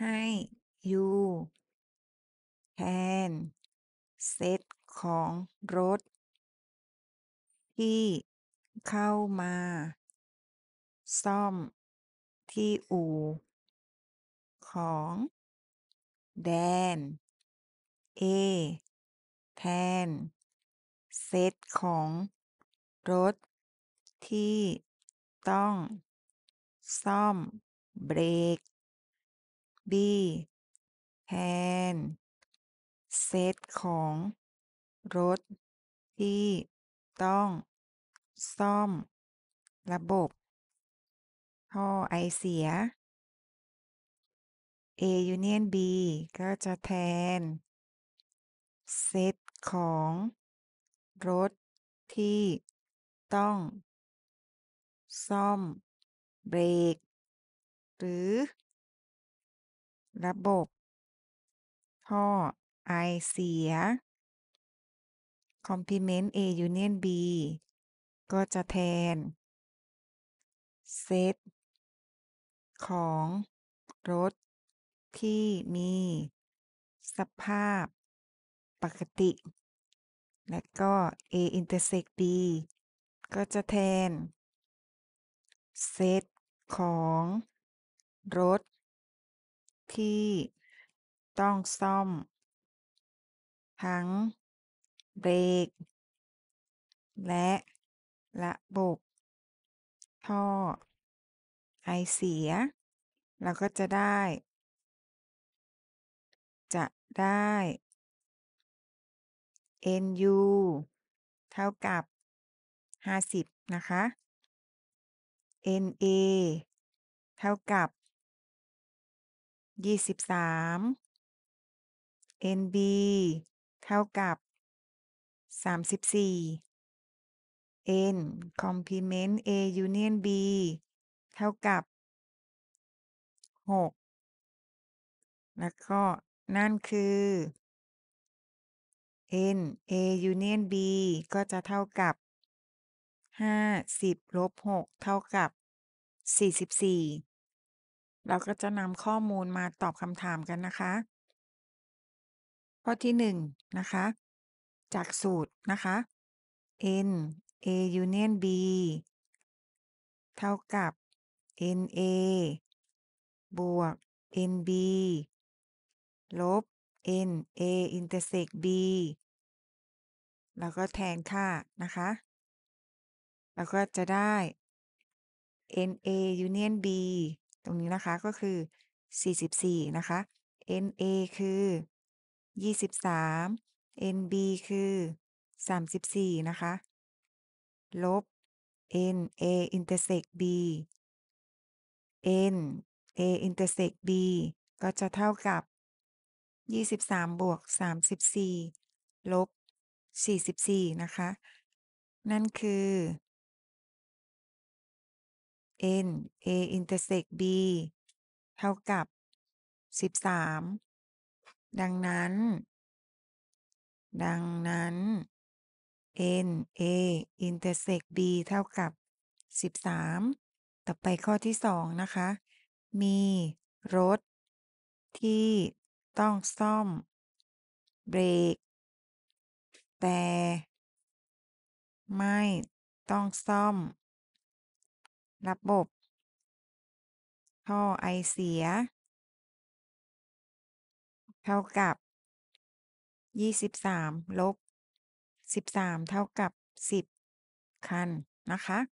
ให้ you can เซตของรถ ที่เข้ามา ซ่อมที่ อู่ของ แดน A แทนเซตของรถที่ต้องซ่อมเบรก b แทนเซตของ รถที่ต้อง ซ่อม ระบบท่อไอเสีย A Union B ก็จะแทนเซตของ รถที่ต้อง ซ่อมเบรก หรือระบบท่อไอเสีย complement A union B ก็จะแทน เซตของรถที่มีสภาพปกติ และก็ A intersect B ก็จะแทนเซตของรถที่ต้องซ่อม ทั้งเบรก และระบบท่อไอเสีย เราก็จะได้ จะได้ nu เท่ากับ50นะคะ na เท่ากับยี่สิบสาม NB เท่ากับสสสามิบี่ N complement A union B เท่ากับหกแล้วก็นั่นคือ N A union B ก็จะเท่ากับห้าสิบลบหกเท่ากับสสสี่ิบี่เราก็จะนำข้อมูลมาตอบคำถามกันนะคะ ข้อที่หนึ่งนะคะ จากสูตรนะคะ n a union b เท่ากับ n a บวก n b ลบ n a intersect b แล้วก็แทนค่านะคะ แล้วก็จะได้ n a union b ตรงนี้นะคะก็คือ 44 นะคะ NA คือ 23 NB คือ 34 นะคะ ลบ NA intersect B N A intersect B ก็จะเท่ากับ 23 บวก 34ลบ 44 นะคะ นั่นคือ n a intersect b เท่ากับ 13 ดังนั้น ดังนั้น n a intersect b เท่ากับ 13 ต่อไปข้อที่ 2 นะคะ มีรถที่ต้องซ่อมเบรก แต่ไม่ต้องซ่อมระบบท่อไอเสีย เท่ากับ23ลบ13เท่ากับ10คันนะคะ